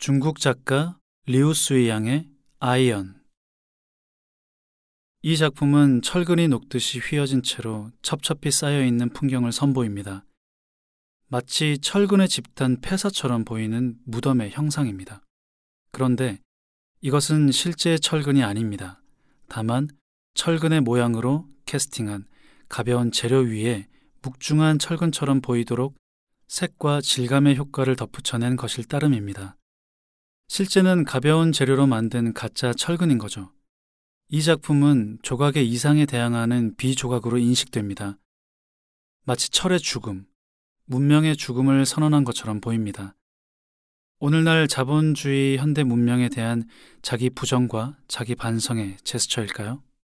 중국 작가 리우스이 양의 아이언 이 작품은 철근이 녹듯이 휘어진 채로 첩첩히 쌓여있는 풍경을 선보입니다. 마치 철근의 집단 폐사처럼 보이는 무덤의 형상입니다. 그런데 이것은 실제 철근이 아닙니다. 다만 철근의 모양으로 캐스팅한 가벼운 재료 위에 묵중한 철근처럼 보이도록 색과 질감의 효과를 덧붙여낸 것일 따름입니다. 실제는 가벼운 재료로 만든 가짜 철근인 거죠. 이 작품은 조각의 이상에 대항하는 비조각으로 인식됩니다. 마치 철의 죽음, 문명의 죽음을 선언한 것처럼 보입니다. 오늘날 자본주의 현대 문명에 대한 자기 부정과 자기 반성의 제스처일까요?